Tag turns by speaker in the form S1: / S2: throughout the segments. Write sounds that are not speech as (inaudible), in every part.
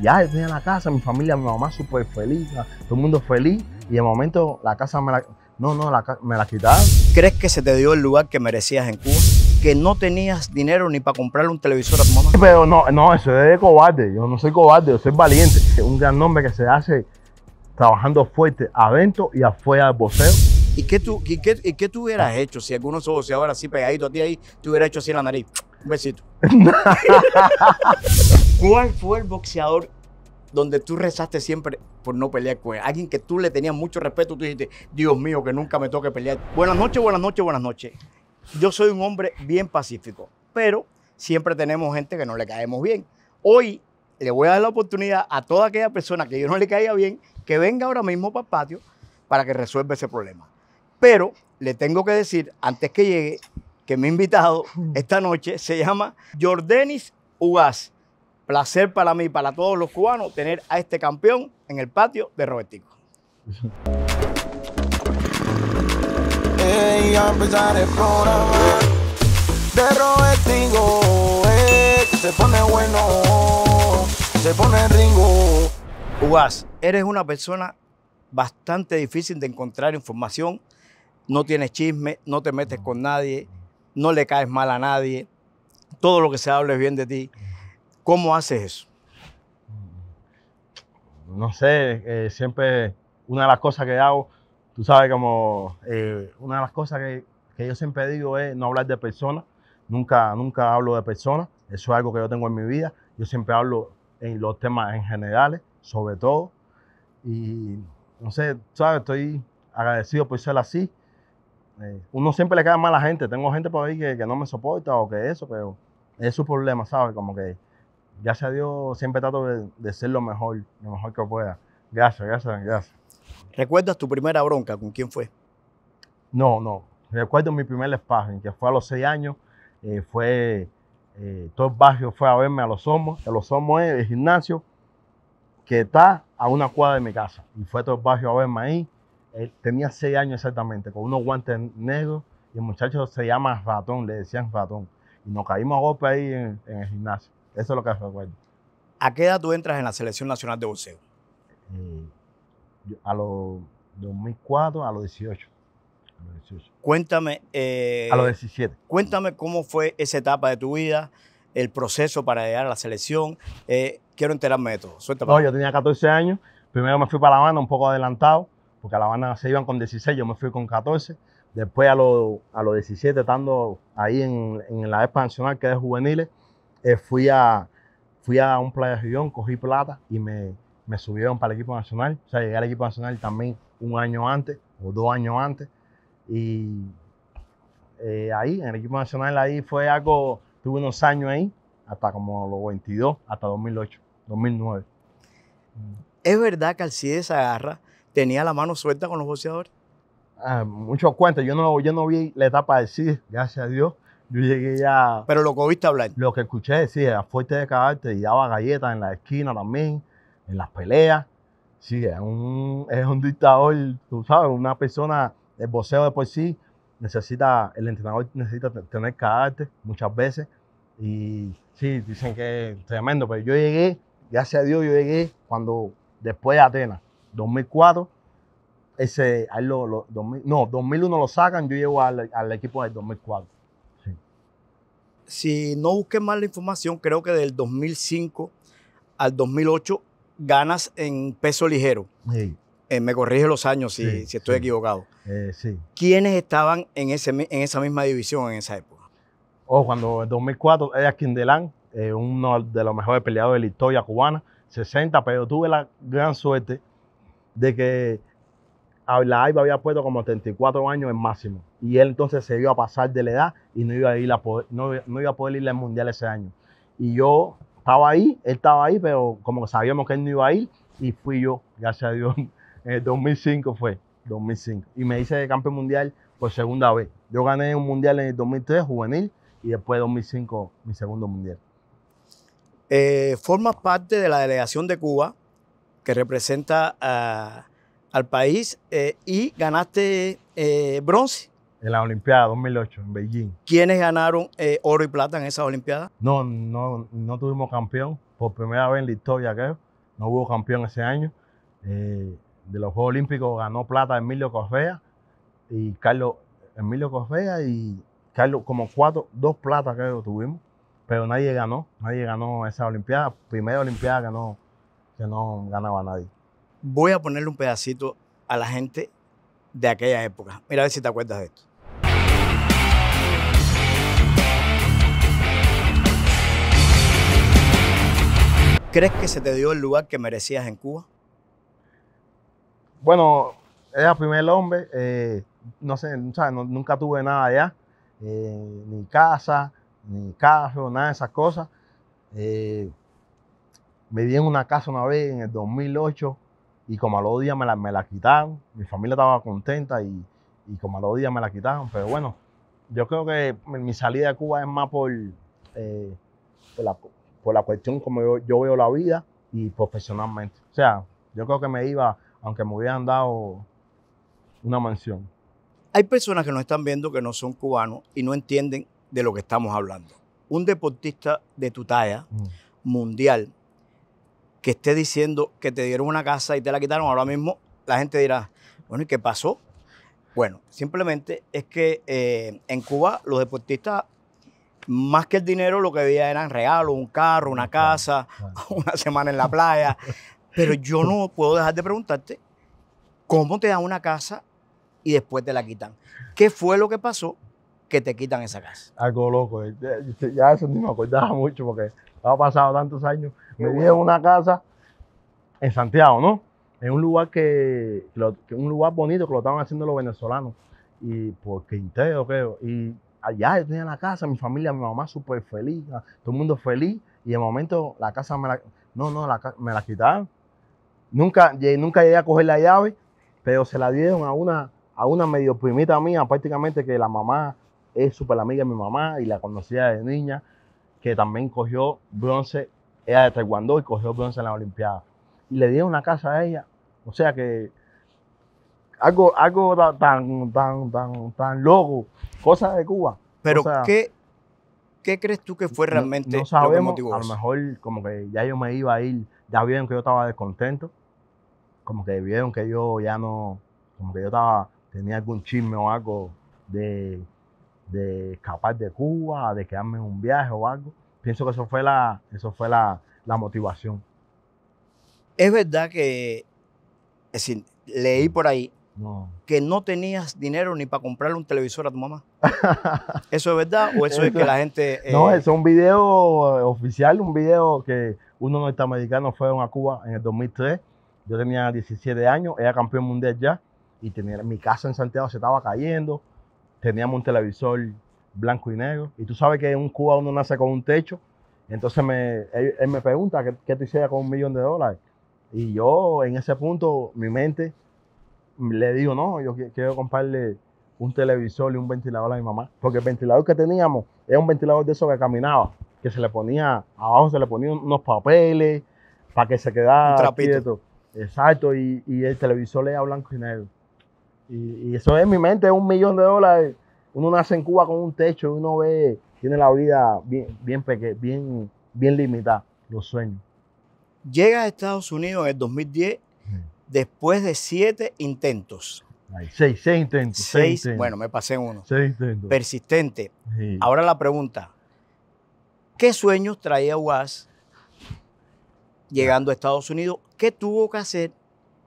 S1: ya tenía la casa, mi familia, mi mamá súper feliz, todo el mundo feliz, y de momento la casa me la, no, no, me la quitaron. ¿Crees que se te dio el lugar que merecías en Cuba? Que no
S2: tenías dinero ni para comprarle un televisor a tu
S1: mamá. Pero no, no, eso es de cobarde. Yo no soy cobarde, yo soy valiente. Un gran nombre que se hace trabajando fuerte adentro y afuera del boxeo.
S2: ¿Y qué tú, qué, hubieras hecho si algunos esos ahora así pegaditos a ti ahí, te hubiera hecho así la nariz? Un besito. (laughs) ¿Cuál fue el boxeador donde tú rezaste siempre por no pelear con Alguien que tú le tenías mucho respeto, tú dijiste, Dios mío, que nunca me toque pelear. Buenas noches, buenas noches, buenas noches. Yo soy un hombre bien pacífico, pero siempre tenemos gente que no le caemos bien. Hoy le voy a dar la oportunidad a toda aquella persona que yo no le caía bien que venga ahora mismo para el patio para que resuelva ese problema. Pero le tengo que decir, antes que llegue, que mi invitado (laughs) esta noche se llama Jordanis Ugas placer para mí, y para todos los cubanos, tener a este campeón en el patio de Robertico.
S1: Eh, se pone bueno, se pone
S2: ringo. eres una persona bastante difícil de encontrar información, no tienes chisme, no te metes con nadie, no le caes mal a nadie, todo lo que se hable es bien de ti ¿Cómo haces eso?
S1: No sé, eh, siempre una de las cosas que hago, tú sabes como eh, una de las cosas que, yo siempre digo es no hablar de personas, nunca, nunca hablo de personas, eso es algo que yo tengo en mi vida, yo siempre hablo en los temas en generales, sobre todo, y no sé, sabes, estoy agradecido por ser así. Eh, uno siempre le cae mal a la gente, tengo gente por ahí que, que no me soporta o que eso, pero es su problema, ¿sabes? Como que gracias a Dios siempre trato de, ser lo mejor, lo mejor que pueda. Gracias, gracias, gracias. ¿Recuerdas tu primera bronca? ¿Con quién fue? No, no. Recuerdo mi primer sparring, que fue a los seis años. Eh, fue, eh, todo el barrio fue a verme a los somos. A los somos es el gimnasio que está a una cuadra de mi casa. Y fue todo el barrio a verme ahí. Eh, tenía seis años exactamente, con unos guantes negros. Y el muchacho se llama Ratón, le decían Ratón. Y nos caímos a golpe ahí en el gimnasio. Eso es lo que recuerdo. ¿A qué edad tú entras en
S2: la Selección Nacional de Boxeo? Eh, a los
S1: 2004, a los 18.
S2: A los 18. Cuéntame. Eh, a los 17. Cuéntame cómo fue esa etapa de tu vida, el proceso para llegar a la selección. Eh, quiero enterarme de todo.
S1: No, yo tenía 14 años. Primero me fui para La Habana un poco adelantado, porque a La Habana se iban con 16, yo me fui con 14. Después a los a los 17, estando ahí en, la expansional que es juveniles, eh, fui, a, fui a un playajillón, cogí plata y me, subieron para el equipo nacional. O sea, llegué al equipo nacional también un año antes o dos años antes. Y eh, ahí, en el equipo nacional, ahí fue algo, tuve unos años ahí, hasta como los 22, hasta 2008, 2009.
S2: ¿Es verdad que Alcides Agarra tenía la mano suelta con los boxeadores?
S1: Ah, muchos cuentos, yo no, yo no vi la etapa de Alcides, gracias a Dios. Yo llegué ya. Pero lo que oíste hablar. Lo que escuché, sí, era fuerte de cagarte y daba galletas en la esquina también, en las peleas. Sí, es un, es un dictador, tú sabes, una persona, el boxeo de por sí, necesita, el entrenador necesita tener carácter muchas veces. Y sí, dicen que es tremendo, pero yo llegué, gracias a Dios, yo llegué cuando, después de Atenas, 2004, ese, ahí lo, no, 2001 lo sacan, yo llego al equipo del 2004
S2: si no busqué más la información, creo que del 2005 al 2008 ganas en peso ligero. Eh, me corrige los años si, estoy equivocado. Eh, ¿Quiénes estaban en, ese, en esa misma división en esa época?
S1: Oh, cuando en 2004, era Quindelán, eh, uno de los mejores peleados de la historia cubana, 60, pero tuve la gran suerte de que la AIBA había puesto como 34 años en máximo. Y él entonces se iba a pasar de la edad y no iba a, ir poder, no, iba a poder ir al mundial ese año. Y yo estaba ahí, él estaba ahí, pero como sabíamos que él no iba a ir, y fui yo, gracias a Dios, (laughs) en el 2005 fue, 2005. Y me hice campeón mundial por segunda vez. Yo gané un mundial en el 2003, juvenil, y después 2005, mi segundo mundial. Eh, formas parte de la delegación
S2: de Cuba que representa a al país eh, y ganaste eh, bronce. En la Olimpiada 2008, en Beijing. ¿Quiénes ganaron eh, oro y plata en esa Olimpiada?
S1: No, no, no tuvimos campeón. Por primera vez en la historia, creo. No hubo campeón ese año. de los Juegos Olímpicos ganó plata Emilio Correa y Carlos Emilio Correa y Carlos, como cuatro, dos platas creo tuvimos. Pero nadie ganó, nadie ganó esa Olimpiada. Primera Olimpiada no que no ganaba nadie
S2: voy a ponerle un pedacito
S1: a la gente de
S2: aquella época. Mira a ver si te acuerdas de esto. ¿Crees que se te dio el lugar que merecías en Cuba?
S1: Bueno, era primer hombre, eh, no sé, nunca tuve nada allá, eh, ni casa, ni carro, nada de esas cosas. me eh, di en una casa una vez en el 2008 y como a los días me la, me la quitaron, mi familia estaba contenta y, como a los días me la quitaron. Pero bueno, yo creo que mi salida de Cuba es más por, eh, por, la, cuestión como yo, veo la vida y profesionalmente. O sea, yo creo que me iba, aunque me hubieran dado una mansión.
S2: Hay personas que nos están viendo que no son cubanos y no entienden de lo que estamos hablando. Un deportista de tu talla, mm. mundial, que esté diciendo que te dieron una casa y te la quitaron, ahora mismo la gente dirá, bueno, ¿y qué pasó? Bueno, simplemente es que eh, en Cuba los deportistas, más que el dinero, lo que veían eran regalos, un carro, una casa, (laughs) una semana en la playa. Pero yo no puedo dejar de preguntarte, ¿cómo te dan una casa y después te la quitan? ¿Qué fue lo que pasó que te quitan esa casa?
S1: Algo loco, eh, ya eso ni me acordaba mucho porque ha pasado tantos años me dieron una casa en Santiago, ¿no? En un lugar que, un lugar bonito que lo estaban haciendo los venezolanos. Y por quintero creo. Y allá yo tenía la casa, mi familia, mi mamá súper feliz, ah, todo el mundo feliz. Y de momento la casa me la. No, no, me la quitaron. Nunca, nunca llegué a coger la llave, pero se la dieron a una, a una medio primita mía, prácticamente que la mamá es súper amiga de mi mamá y la conocía de niña, que también cogió bronce ella de taekwondo y cogió bronce en la Olimpiada. Y le dieron una casa a ella. O sea que algo, algo tan, tan, tan, tan loco, cosas de Cuba. Pero ¿qué, ¿qué crees tú que fue realmente no, lo A lo mejor como que ya yo me iba a ir, ya vieron que yo estaba descontento, como que vieron que yo ya no, como que yo estaba, tenía algún chisme o algo de, de escapar de Cuba, de quedarme en un viaje o algo. Pienso que eso fue la, eso fue la, motivación. Es verdad que, es leí por ahí que no
S2: tenías dinero ni para comprarle un televisor a tu mamá. (laughs) ¿Eso es verdad o eso, es que la gente...
S1: Eh, no, es un video eh, oficial, un video que unos norteamericanos fueron a Cuba en el 2003. Yo tenía 17 años, era campeón mundial ya y tenía, mi casa en Santiago se estaba cayendo. Teníamos un televisor blanco y negro. Y tú sabes que en un Cuba uno nace con un techo. Entonces me, él, me pregunta, ¿qué, te hiciera con un millón de dólares? Y yo en ese punto, mi mente le digo, no, yo quiero comprarle un televisor y un ventilador a mi mamá. Porque el ventilador que teníamos era un ventilador de eso que caminaba, que se le ponía, abajo se le ponía unos papeles para que se quedara Exacto, y, y, el televisor era blanco y negro. Y, y eso es mi mente, un millón de dólares uno nace en Cuba con un techo y uno ve, tiene la vida bien, bien, bien, bien limitada, los sueños. Llega a
S2: Estados Unidos en el 2010 después de siete intentos. Ay,
S1: seis, seis, intentos. Seis, bueno, me pasé uno. Seis intentos.
S2: Persistente. Ahora la pregunta, ¿qué sueños traía UAS llegando a Estados Unidos? ¿Qué tuvo que hacer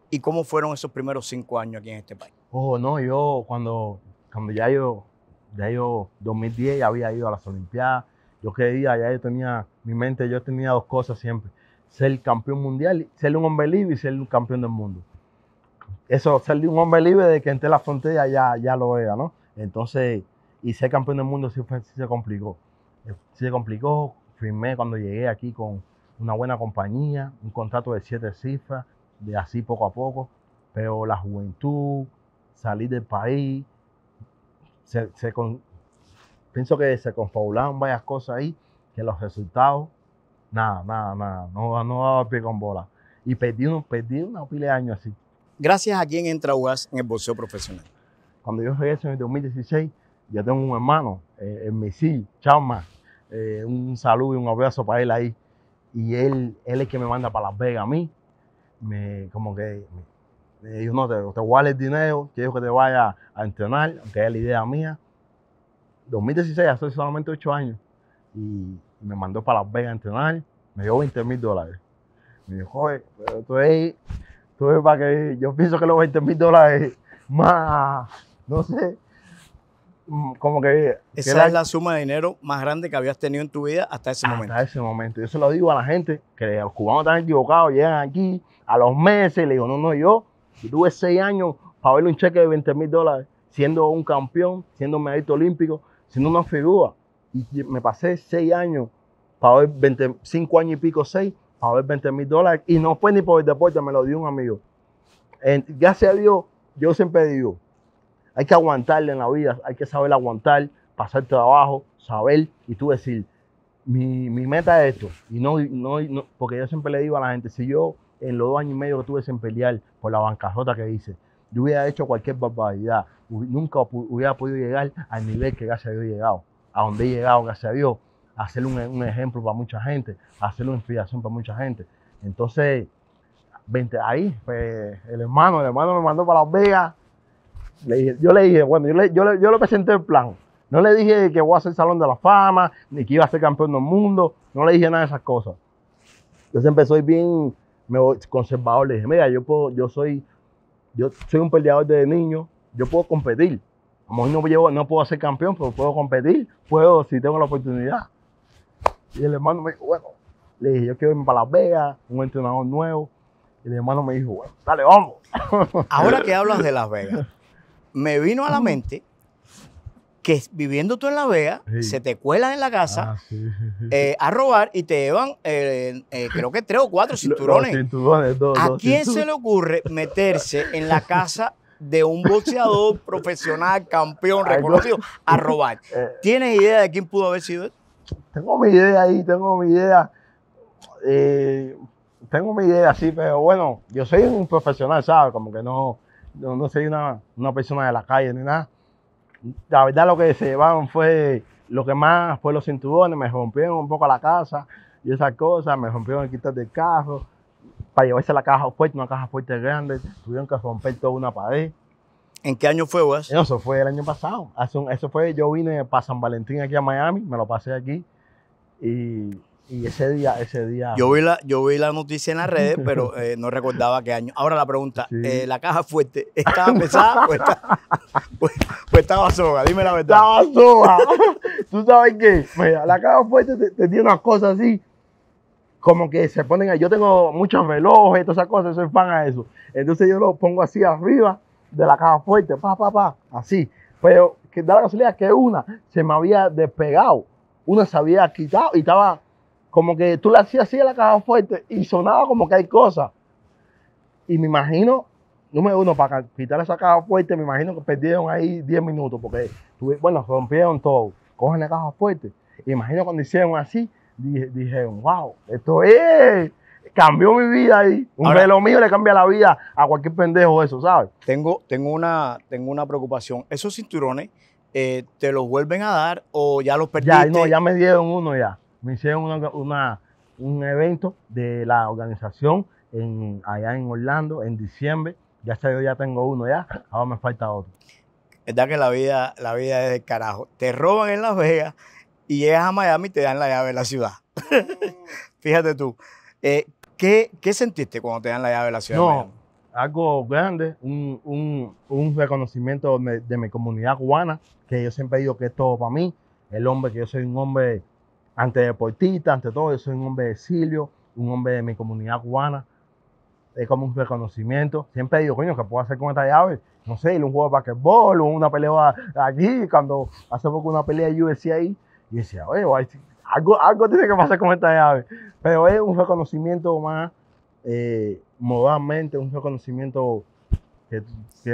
S2: y cómo fueron esos primeros cinco años aquí en este país?
S1: Oh, no, yo cuando, cuando ya yo ya yo 2010 ya había ido a las Olimpiadas, yo quería, ya yo tenía, mi mente yo tenía dos cosas siempre, ser campeón mundial, ser un hombre libre y ser un campeón del mundo. Eso, ser un hombre libre de que entre la frontera ya, ya lo era, ¿no? Entonces, y ser campeón del mundo sí, sí se complicó. Eh, sí se complicó, firmé cuando llegué aquí con una buena compañía, un contrato de siete cifras, de así poco a poco, pero la juventud, salir del país, pienso que se confabularon varias cosas ahí, que los resultados, nada, nada, nada, no, no daba pie con bola. Y perdí, perdí una pila de años así.
S2: Gracias a quien entra UAS en el boxeo profesional.
S1: Cuando yo regreso en el 2016, ya tengo un hermano, en eh, el misil, Chama, eh, un saludo y un abrazo para él ahí. Y él, él es el que me manda para Las Vegas a mí. Me, como que eh, ellos no, te, te el dinero, quiero que te vaya a entrenar, aunque es la idea mía. 2016, hace solamente 8 años, y me mandó para Las Vegas a entrenar, me dio 20 mil dólares. Me dijo, joder, pero tú eres, tú eres para que yo pienso que los 20 mil dólares (laughs) más, no sé, mm, como que... Esa es la
S2: suma de dinero más grande que
S1: habías tenido en tu vida hasta ese momento. Hasta ese momento. Yo se lo digo a la gente, que los cubanos están equivocados, llegan aquí a los meses, le digo, no, no, yo tuve seis años para ver un cheque de 20 mil dólares, siendo un campeón, siendo un medallista olímpico, siendo una figura. Y me pasé seis años para ver cinco años y pico, seis, para ver 20 mil dólares. Y no fue ni por el deporte, me lo dio un amigo. gracias a Dios, yo siempre digo, hay que aguantarle en la vida, hay que saber aguantar, pasar trabajo, saber y tú decir, mi, meta es esto. Y no, porque yo siempre le digo a la gente, si yo en los dos años y medio que tuve sin pelear por la bancarrota que hice, yo hubiera hecho cualquier barbaridad, nunca hubiera podido llegar al nivel que gracias a Dios he llegado, a donde he llegado, gracias a Dios, hacer un, ejemplo para mucha gente, hacer una inspiración para mucha gente. Entonces, ahí, pues, el hermano, el hermano me mandó para Las Vegas, yo le dije, bueno, yo, le, yo, yo le presenté el plan, no le dije que voy a ser Salón de la Fama, ni que iba a ser campeón del mundo. No le dije nada de esas cosas. Yo siempre soy bien conservador. Le dije, mira, yo, puedo, yo, soy, yo soy un peleador desde niño, yo puedo competir. A lo mejor no, llevo, no puedo ser campeón, pero puedo competir. Puedo si tengo la oportunidad. Y el hermano me dijo, bueno, le dije, yo quiero irme para Las Vegas, un entrenador nuevo. Y el hermano me dijo, bueno,
S2: dale, vamos. Ahora que hablas de Las Vegas, me vino a la mente que viviendo tú en la vea, se te cuelan en la casa ah, eh, a robar y te llevan, eh, eh, creo que tres o cuatro (laughs) cinturones.
S1: ¿A quién se le
S2: ocurre meterse en la casa de un boxeador (laughs) profesional, campeón, reconocido, a robar? (laughs) ¿Tienes idea de quién pudo haber sido
S1: Tengo mi idea ahí, tengo mi idea. tengo mi idea, sí, pero bueno, yo soy un profesional, ¿sabes? Como que no, no, soy una persona de la calle ni nada la verdad lo que se llevaron fue lo que más fue los cinturones, me rompieron un poco la casa y esas cosas, me rompieron el quitar del carro, para llevarse la caja fuerte, una caja fuerte grande, tuvieron que romper toda una pared. ¿En qué año fue eso? Eso fue el año pasado. eso fue, yo vine para San Valentín aquí a Miami, me lo pasé aquí y, ese día, ese día. Yo vi la,
S2: yo vi la noticia en las redes, (laughs) pero eh, no recordaba qué año. Ahora la pregunta, eh, ¿la caja fuerte estaba pesada o, está, (laughs) Pues estaba soga, dime la verdad. Estaba soga.
S1: (laughs) ¿Tú sabes qué? Mira, la Caja fuerte te, tiene unas cosas así, como que se ponen ahí. Yo tengo muchos relojes, todas esas cosas, soy fan a eso. Entonces yo lo pongo así arriba de la caja fuerte, pa, pa, pa, así. Pero que da la casualidad que una se me había despegado, una se había quitado y estaba como que tú la hacías así a la caja fuerte y sonaba como que hay cosas. Y me imagino número uno, para quitar esa caja fuerte, me imagino que perdieron ahí 10 minutos, porque, bueno, rompieron todo, cogen la caja fuerte. Imagino cuando hicieron así, dijeron, wow, esto es, cambió mi vida ahí. Un velo mío le cambia la vida a cualquier pendejo eso, ¿sabes? Tengo, tengo, una, tengo una
S2: preocupación. Esos cinturones, eh, ¿te los vuelven a dar o ya los perdiste? Ya, no,
S1: ya me dieron uno ya. Me hicieron un evento de la organización allá en Orlando en diciembre ya ya tengo uno ya, ahora me falta otro.
S2: Es verdad que la vida, la vida es del carajo. Te
S1: roban en Las Vegas y llegas a Miami
S2: y te dan la llave de la ciudad. (laughs) Fíjate tú, eh, ¿qué, sentiste cuando te dan la llave de la ciudad? No,
S1: algo grande, un, reconocimiento de, mi comunidad cubana, que yo siempre digo que es todo para mí. El hombre, que yo soy un hombre antideportista, ante todo, yo soy un hombre de exilio, un hombre de mi comunidad cubana es como un reconocimiento. Siempre digo, coño, ¿qué puedo hacer con esta llave? No sé, un juego de basquetbol o una pelea aquí, cuando hace poco una pelea de UFC ahí. Y decía, oye, algo, algo tiene que pasar con esta llave. Pero es un reconocimiento más eh, modalmente, un reconocimiento que,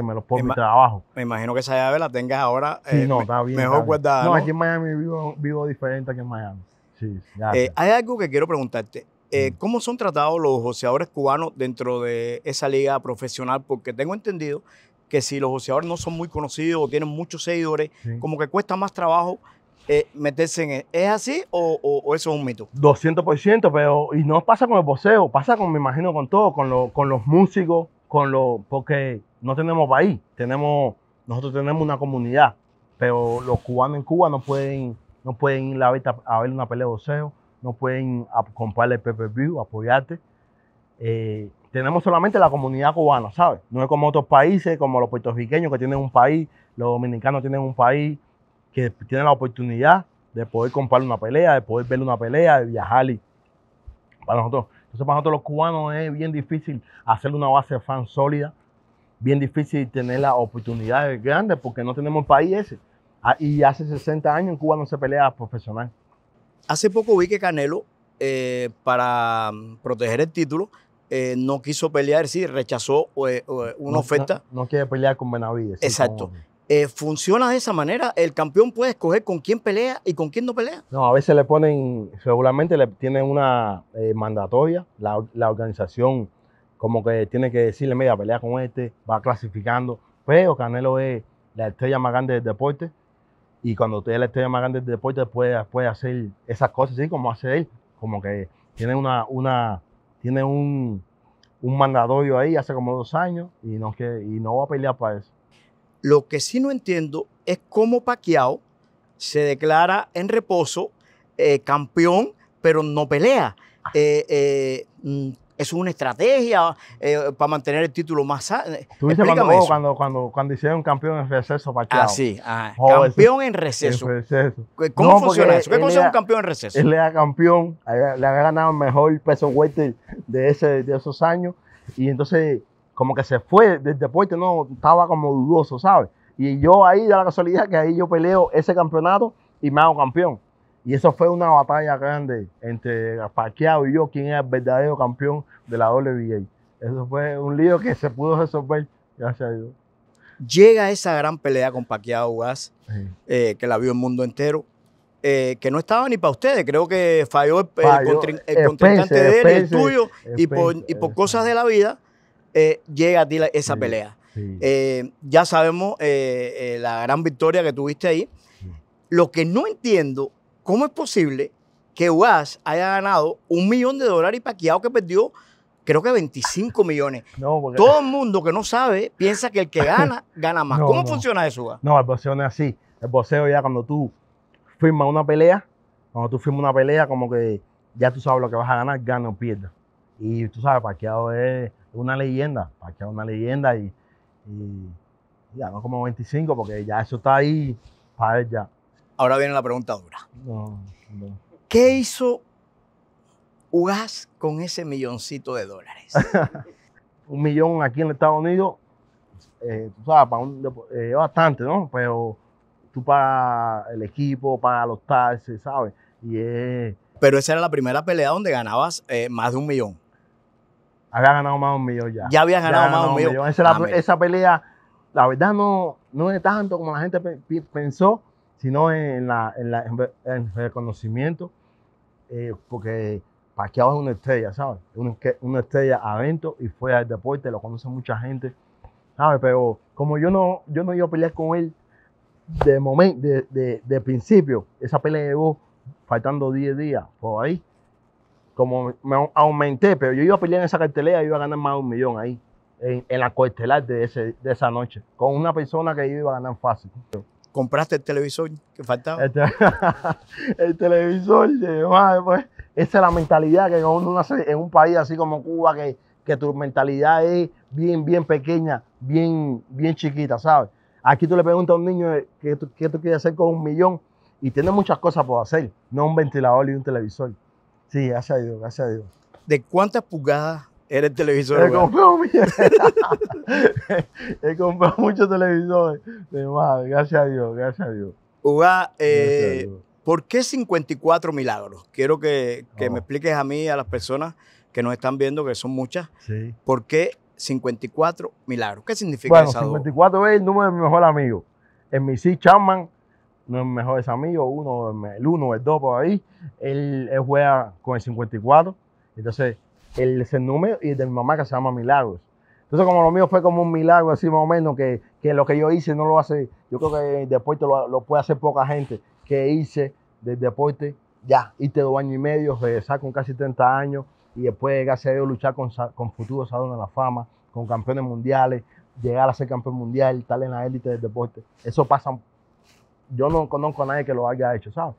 S1: me lo pongo trabajo.
S2: Me imagino que esa llave la tengas ahora eh, no, está bien, mejor guardada. No, aquí en
S1: Miami vivo, vivo diferente que en Miami. Sí, eh,
S2: hay algo que quiero preguntarte. Eh, mm. ¿Cómo son tratados los boxeadores cubanos dentro de esa liga profesional? Porque tengo entendido que si los boxeadores no son muy conocidos o tienen muchos seguidores, como que cuesta más trabajo eh, meterse en e-, ¿Es así o, eso es un mito?
S1: 200%, pero y no pasa con el boxeo, pasa con, me imagino, con todo, con, con los músicos, con los porque no tenemos país, tenemos, nosotros tenemos una comunidad, pero los cubanos en Cuba no pueden, no pueden ir a ver, a ver una pelea de boxeo, no pueden comprarle el PPV, apoyarte. Eh, tenemos solamente la comunidad cubana, ¿sabes? No es como otros países, como los puertorriqueños que tienen un país, los dominicanos tienen un país, que tienen la oportunidad de poder comprar una pelea, de poder ver una pelea, de viajar. para nosotros. Entonces, para nosotros los cubanos es bien difícil hacer una base de fan sólida, bien difícil tener las oportunidades grandes porque no tenemos país ese. Ah, y hace 60 años en Cuba no se pelea profesional.
S2: Hace poco vi que Canelo, eh, para mm, proteger el título, eh, no quiso pelear, sí, rechazó eh, una oferta.
S1: No, quiere pelear con Benavides. Exacto.
S2: funciona de esa manera. El campeón puede escoger con quién pelea y con quién no pelea.
S1: No, a veces le ponen, regularmente le tienen una mandatoria. la, organización como que tiene que decirle, mira, pelea con este, va clasificando. Pero Canelo es la estrella más grande del deporte y cuando usted le la estrella más grande del deporte, puede hacer esas cosas, así como hace él. Como que tiene, una, una, tiene un, un ahí hace como dos años y no, que, y no va a pelear para eso. Lo que
S2: sí no entiendo es cómo Paquiao se declara en reposo eh, campeón, pero no pelea. Eh, eh, mm, es una estrategia eh, para mantener el título más alto. Eh,
S1: Tú oh, cuando, cuando, cuando, hicieron campeón en receso, Pacquiao. Ah, sí. Ah, oh, campeón en receso. ¿Cómo funciona eso? ¿Qué consigue un
S2: campeón en receso? Él era
S1: campeón, le había ganado el mejor peso weight de, ese, de esos años. Y entonces, como que se fue del deporte, no, estaba como dudoso, ¿sabes? Y yo ahí, da la casualidad que ahí yo peleo ese campeonato y me hago campeón. Y eso fue una batalla grande entre Pacquiao y yo, quién era el verdadero campeón de la WBA. Eso fue un lío que se pudo resolver, gracias a Dios. Llega esa gran
S2: pelea con Pacquiao Gas, eh, que la vio el mundo entero, eh, que no estaba ni para ustedes. Creo que falló el, contrincante de él, el tuyo, y por, y por cosas de la vida, eh, llega a ti esa pelea. ya sabemos la gran victoria que tuviste ahí. Lo que no entiendo ¿Cómo es posible que UAS haya ganado un millón de dólares y Paquiao que perdió creo que 25 millones. Todo el mundo que no sabe piensa que el que gana, (laughs) gana más. ¿Cómo funciona
S1: eso? UAS? No, el boxeo no es así. El boxeo ya cuando tú firmas una pelea, cuando tú firmas una pelea, como que ya tú sabes lo que vas a ganar, gana o pierdo. Y tú sabes, Paquiao es una leyenda. Paquiao es una leyenda y, ya no como 25 porque ya eso está ahí para él ya.
S2: Ahora viene la pregunta dura.
S1: ¿Qué hizo Ugas con ese milloncito de dólares? (laughs) un millón aquí en Estados Unidos, eh, tú sabes, eh, bastante, ¿no? Pero tú para el equipo, para los taxes, ¿sabes? Y
S2: Pero esa era la primera pelea donde ganabas eh, más de un millón.
S1: Había ganado más de un millón ya. Ya había ganado, más de un millón. Ah, esa, pelea, la verdad, no, no es tanto como la gente pensó, sino en, la, en, la, en reconocimiento, eh, porque Paquiao es una estrella, ¿sabes? Una, estrella adentro y fuera del deporte, lo conoce mucha gente, ¿sabes? Pero como yo no, yo no iba a pelear con él de momento, de, principio, esa pelea llegó faltando 10 días por ahí, como me aumenté, pero yo iba a pelear en esa cartelera y iba a ganar más de un millón ahí, en, la coestelar de, ese, de esa noche, con una persona que iba a ganar fácil compraste el televisor que faltaba. Este, (laughs) el, televisor, esta pues, esa es la mentalidad que en un país así como Cuba, que, que tu mentalidad es bien, bien pequeña, bien, bien chiquita, ¿sabes? Aquí tú le preguntas a un niño eh, qué tú, tú quieres hacer con un millón y tiene muchas cosas por hacer, no un ventilador y un televisor. Sí, gracias a Dios, gracias a Dios. ¿De cuántas pulgadas
S2: era el televisor. He
S1: comprado, (laughs) muchos televisores. gracias a Dios, gracias a Dios.
S2: Uga, eh, ¿por qué 54 milagros? Quiero que, me oh. expliques a mí, a las personas que nos están viendo, que son muchas, ¿por qué 54 milagros? ¿Qué significa bueno,
S1: 54 es el número de mi mejor amigo. En mi sí Chapman, uno el mejor mejores uno, el uno, el dos por ahí, él, él juega con el 54. Entonces, el número y de mi mamá que se llama Milagros. Entonces, como lo mío fue como un milagro, así más o menos, que, que lo que yo hice no lo hace, yo creo que el deporte lo, puede hacer poca gente, que hice del deporte ya, hice dos años y medio, regresar con casi 30 años y después, gracias a luchar con, con futuros salones de la fama, con campeones mundiales, llegar a ser campeón mundial, tal en la élite del deporte. Eso pasa, yo no conozco a nadie que lo haya hecho, ¿sabes?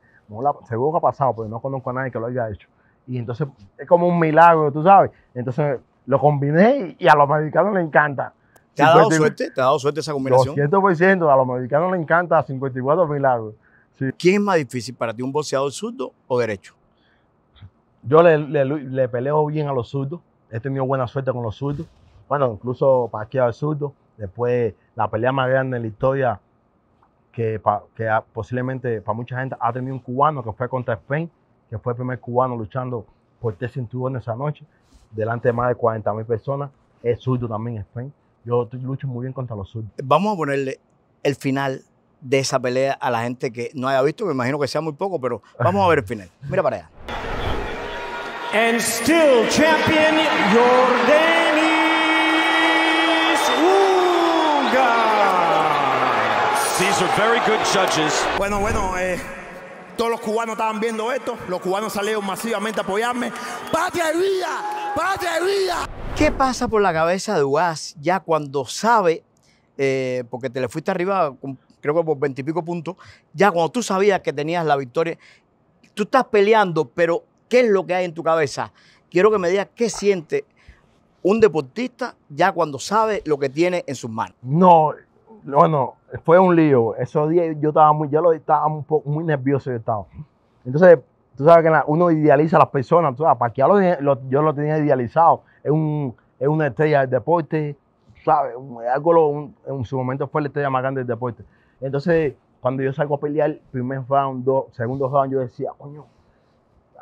S1: seguro que ha pasado, pero no conozco a nadie que lo haya hecho. Y entonces es como un milagro, tú sabes. Entonces lo combiné y, a los mexicanos les encanta. ¿Te ha dado
S2: suerte? esa combinación?
S1: 200%, a los mexicanos les encanta 54 milagros. ¿Quién es más difícil para ti, un boxeador surdo o derecho? Yo le, peleo bien a los surdos. He tenido buena suerte con los surdos. Bueno, incluso para a los surdo Después, la pelea más grande en la historia que, posiblemente para mucha gente ha tenido un cubano que fue contra Spain, que fue el primer cubano luchando por tres cinturones esa noche, delante de más de 40 mil personas. Es suyo también, es Yo lucho muy bien contra los zurdos.
S2: Vamos a ponerle el final de esa pelea a la gente que no haya visto, me imagino que sea muy poco, pero vamos a ver el final. Mira para allá. And still champion Jordanis
S1: These are very good judges. Bueno, bueno, eh, todos los cubanos estaban viendo esto, los cubanos salieron masivamente a apoyarme. ¡Patria vida! ¡Patria vida! ¿Qué
S2: pasa por la cabeza de UAS ya cuando sabe, eh, porque te le fuiste arriba, creo que por veintipico puntos, ya cuando tú sabías que tenías la victoria, tú estás peleando, pero ¿qué es lo que hay en tu cabeza? Quiero que me digas qué siente un deportista ya cuando sabe lo que tiene en sus manos.
S1: No, bueno, fue un lío. Esos días yo estaba muy, yo estaba muy nervioso. Yo estaba. Entonces, tú sabes que uno idealiza a las personas, tú sabes, yo lo tenía idealizado. Es, una estrella del deporte, ¿sabes? Algo en su momento fue la estrella más grande del deporte. Entonces, cuando yo salgo a pelear, primer round, segundo round, yo decía, coño,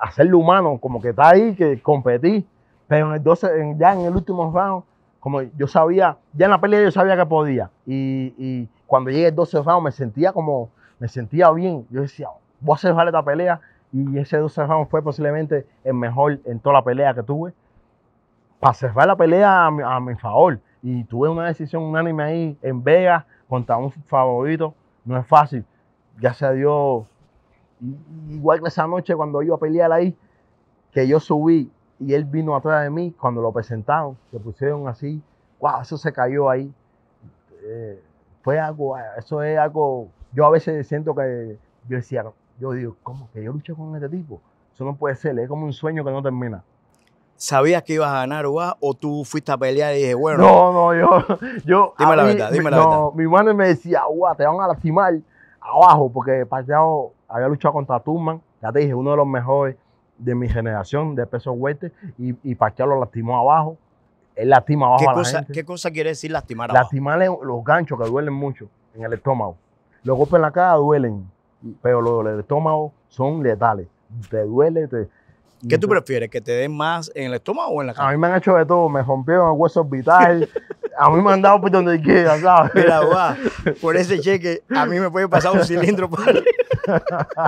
S1: hacerlo humano, como que está ahí, que competí. Pero en ya en el último round, como yo sabía, ya en la pelea yo sabía que podía. Y, cuando llegué el 12 rounds me sentía como, me sentía bien. Yo decía, voy a cerrar esta pelea. Y ese 12 rounds fue posiblemente el mejor en toda la pelea que tuve. Para cerrar la pelea a mi, favor. Y tuve una decisión unánime ahí en Vegas contra un favorito. No es fácil. ya se dio Igual que esa noche cuando iba a pelear ahí, que yo subí y él vino atrás de mí cuando lo presentaron, Se pusieron así, wow, eso se cayó ahí. Eh, fue algo, eso es algo, yo a veces siento que yo decía, yo digo, ¿cómo que yo luché con este tipo? Eso no puede ser, es como un sueño que no termina. ¿Sabías
S2: que ibas a ganar guau? o tú fuiste a pelear y dije, bueno? No, no, yo. dime la verdad, dime la no,
S1: Mi madre me decía, guau, te van a lastimar abajo, porque Pacquiao había luchado contra Turman, ya te dije, uno de los mejores de mi generación de peso huete y, y que lo lastimó abajo. Él lastima abajo ¿Qué a la cosa,
S2: ¿Qué cosa quiere decir lastimar abajo?
S1: Lastimar los ganchos que duelen mucho en el estómago. Los golpes en la cara duelen, pero los del estómago son letales. Te duele, te, ¿Qué tú
S2: prefieres? ¿Que te den más en el estómago o en la cara? A mí
S1: me han hecho de todo, me rompieron el hueso vital, a mí me han dado por donde quiera, ¿sabes? Mira, guau, por ese cheque a mí me puede pasar un cilindro por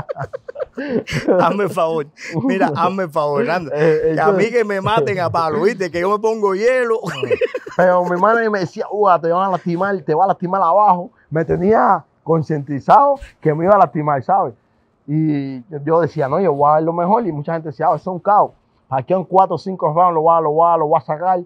S1: (laughs) hazme el favor, mira, hazme el favor, Randa. Eh, eh, a mí que me maten a palo, ¿viste?
S2: Que yo me pongo hielo.
S1: Pero mi madre me decía, uah, te van a lastimar, te va a lastimar abajo. Me tenía concientizado que me iba a lastimar, ¿sabes? Y yo decía, no, yo voy a ver lo mejor. Y mucha gente decía, ah, eso es un caos. Aquí en 4 o 5 rounds lo voy a, a, sacar. Y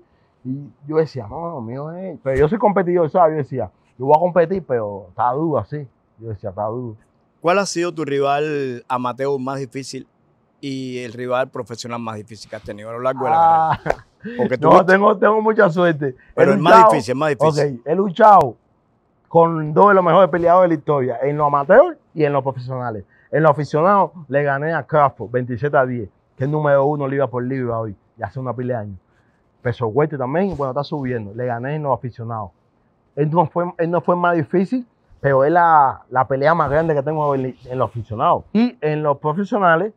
S1: yo decía, no, mío eh Pero yo soy competidor, ¿sabes? Yo decía, yo voy a competir, pero está duro así. Yo decía, está duro.
S2: ¿Cuál ha sido tu rival amateur más difícil y el rival profesional más difícil que has tenido a lo largo de la carrera? Ah.
S1: (laughs) Porque no, tengo, tengo mucha suerte. Pero es el más difícil, es más difícil. Ok, he luchado con dos de los mejores peleadores de la historia, en los amateurs y en los profesionales. En los aficionados le gané a Crawford 27 a 10, que es número uno libra por libra hoy, y hace una pila de años. Peso también, bueno, está subiendo. Le gané en los aficionados. Él no fue, él no fue más difícil, pero es la, pelea más grande que tengo en, en, los aficionados. Y en los profesionales,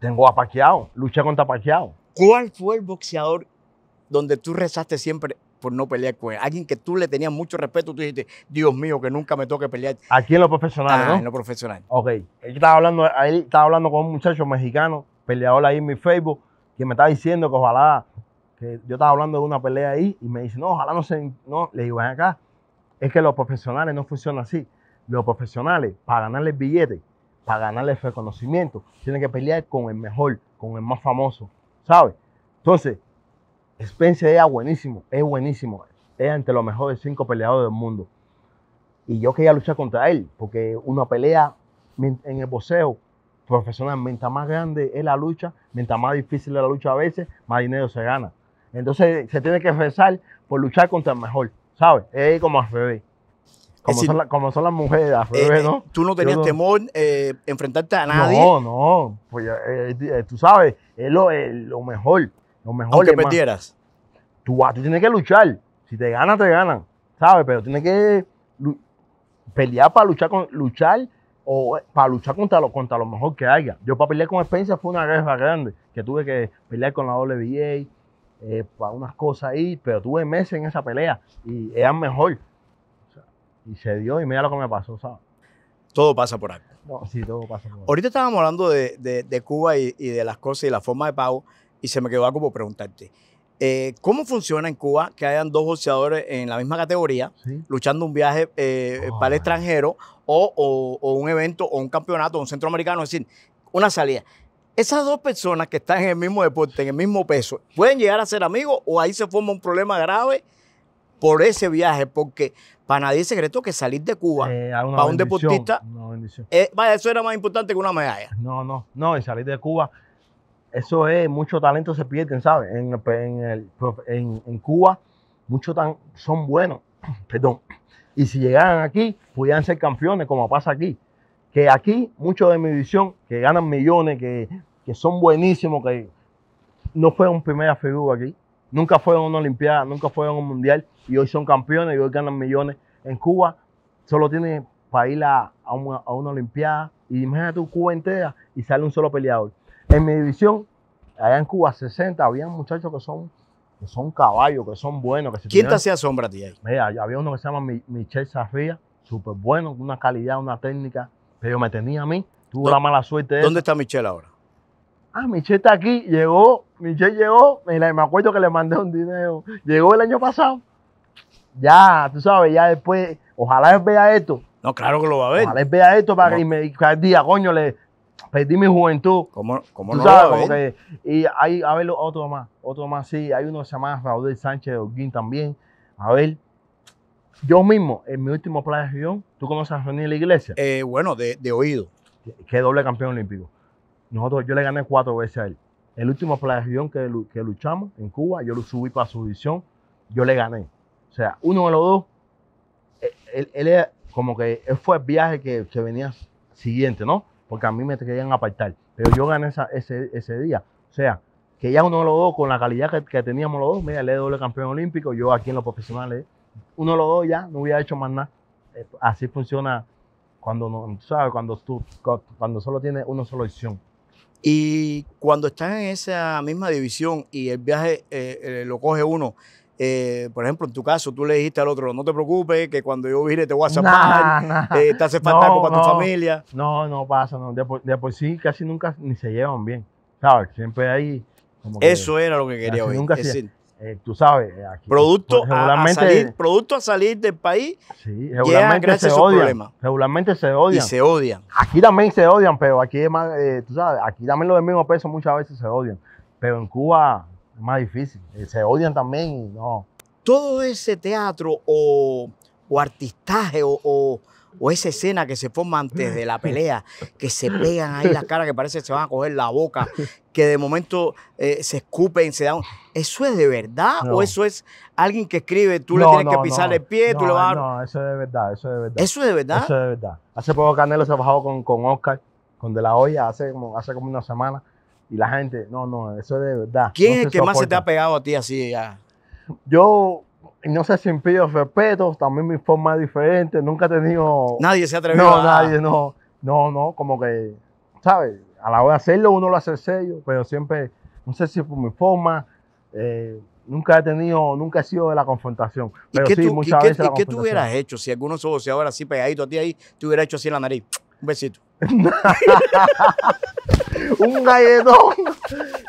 S1: tengo a Paquiao, luché contra Paquiao. ¿Cuál fue el boxeador
S2: donde tú rezaste siempre, por no pelear con él. Alguien que tú le tenías mucho respeto, tú dijiste, Dios mío, que nunca me toque pelear.
S1: Aquí en lo profesional, ah, en lo profesional. Ok. Él estaba hablando, él estaba hablando con un muchacho mexicano, peleador ahí en mi Facebook, que me estaba diciendo que ojalá, que yo estaba hablando de una pelea ahí, y me dice, no, ojalá no se, no, le digo, ven acá, es que los profesionales no funcionan así. Los profesionales, para ganarles billetes, para ganarles reconocimiento, tienen que pelear con el mejor, con el más famoso, ¿sabes? Entonces, Spencer era buenísimo, es buenísimo. Era entre los mejores cinco peleadores del mundo. Y yo quería luchar contra él, porque una pelea en el boxeo profesional, mientras más grande es la lucha, mientras más difícil es la lucha a veces, más dinero se gana. Entonces se tiene que rezar por luchar contra el mejor, ¿sabes? Es como a Como, son las mujeres, eh, eh, ¿no? Tú no tenías temor
S2: eh, enfrentarte a nadie. No,
S1: no, pues, tú sabes, es lo mejor. Aunque perdieras. Tú, ah, tú tienes que luchar. Si te ganan, te ganan. ¿Sabes? Pero tienes que pelear para luchar luchar o para luchar contra lo, mejor que haya. Yo para pelear con Spencer fue una guerra grande, que tuve que pelear con la WBA eh, para unas cosas ahí, pero tuve meses en esa pelea y era mejor. y se dio y mira lo que me pasó, ¿sabes? Todo pasa por algo. sí, todo pasa por Ahorita estábamos hablando
S2: de, Cuba y, y, de las cosas y la forma de pago, y se me quedó algo por preguntarte. Eh, ¿Cómo funciona en Cuba que hayan dos boxeadores en la misma categoría luchando un viaje eh, eh, para el extranjero o, un evento o un campeonato o un centroamericano? Es decir, una salida. Esas dos personas que están en el mismo deporte, en el mismo peso, ¿pueden llegar a ser amigos o ahí se forma un problema grave por ese viaje? Porque para nadie es secreto que salir de Cuba a para un deportista, vaya, eso era más importante que una medalla.
S1: No, no, no, y salir de Cuba eso es, mucho talento se pierden, ¿sabes? En, pues, en, en, en Cuba, muchos son buenos, (clears throat) perdón. Y si llegaran aquí, pudieran ser campeones, como pasa aquí. Que aquí, muchos de mi división, que ganan millones, que, son buenísimos, que no fueron primera figura aquí, nunca fueron a una Olimpiada, nunca fueron a un Mundial, y hoy son campeones y hoy ganan millones. En Cuba, solo tienen para ir a, una, Olimpiada, y imagínate tú Cuba entera y sale un solo peleador en mi división, allá en Cuba 60, había muchachos que son, que son caballos, que son buenos. Que se ¿Quién te hacía sombra a ti Mira, había uno que se llama Michel Sarria, súper bueno, una calidad, una técnica, pero me tenía a mí. tuvo la mala suerte. De ¿Dónde está Michel ahora? Ah, Michel está aquí, llegó, Michel llegó, me acuerdo que le mandé un dinero, llegó el año pasado. Ya, tú sabes, ya después, ojalá él vea esto. No, claro que lo va a ver. Ojalá él vea esto para que me, día, coño, le, perdí pues mi juventud. ¿Cómo, no sabes, Y hay, a ver, otro más, otro más, sí. Hay uno que se llama Raúl Sánchez de también. A ver, yo mismo, en mi último Playa Región, ¿tú conoces a René la Iglesia? Eh, bueno, de, oído. Que, doble campeón olímpico. Nosotros, yo le gané cuatro veces a él. El último Playa Región que, que luchamos en Cuba, yo lo subí para su visión yo le gané. O sea, uno de los dos, e, él, como que fue el viaje que, se venía siguiente, ¿no? porque a mí me querían apartar. Pero yo gané esa, ese, ese día. O sea, que ya uno de los dos, con la calidad que, teníamos los dos, mira, el doble campeón olímpico, yo aquí en los profesionales, eh. uno de los dos ya no hubiera hecho más nada. Eh, así funciona cuando no, sabes, cuando tú, cuando solo tienes una sola edición.
S2: Y cuando están en esa misma división y el viaje eh, lo coge uno, eh, por ejemplo, en tu caso, tú le dijiste al otro, no te preocupes, que cuando yo vire te voy a (laughs) eh, te hace falta no, tu familia.
S1: No, no pasa, no. De, por, sí casi nunca ni se llevan bien, ¿sabes? Siempre ahí. Eso era lo que quería oír.
S2: Eh, tú sabes, producto, pues, a, salir, producto a salir del país. Sí, regularmente se odian.
S1: Regularmente se odian. Y se odian. Aquí también se odian, pero aquí es más, tú sabes, aquí también los del mismo peso muchas veces se odian. Pero en Cuba es más difícil. Eh, se odian también y no. Todo ese teatro
S2: o, o artistaje o, esa escena que se forma antes de la pelea, que se pegan ahí las caras que parece que se van a coger la boca, que de momento eh, se escupen, se dan. ¿Eso es de verdad o eso es alguien que escribe, tú le tienes que pisar el pie, tú le vas a... No,
S1: eso es de verdad, eso es de verdad. ¿Eso es de verdad? Eso es de verdad. Hace poco Canelo se ha bajado con, con Oscar, con De La Hoya, hace hace como una semana y la gente, no, no, eso es de verdad. ¿Quién es el que más se te ha pegado a ti así ya? Yo, no sé si impido respeto, también mi forma es diferente, nunca he tenido... Nadie se ha atrevido No, nadie, no. No, no, como que, ¿sabes? A la hora de hacerlo uno lo hace serio, pero siempre, no sé si por mi forma, eh, nunca he tenido, nunca he sido de la confrontación. Pero sí, muchas veces ¿y qué hubieras
S2: hecho si alguno socios ahora así pegadito a ti ahí, te hubiera hecho así en la nariz? Un besito. (laughs)
S1: un galletón.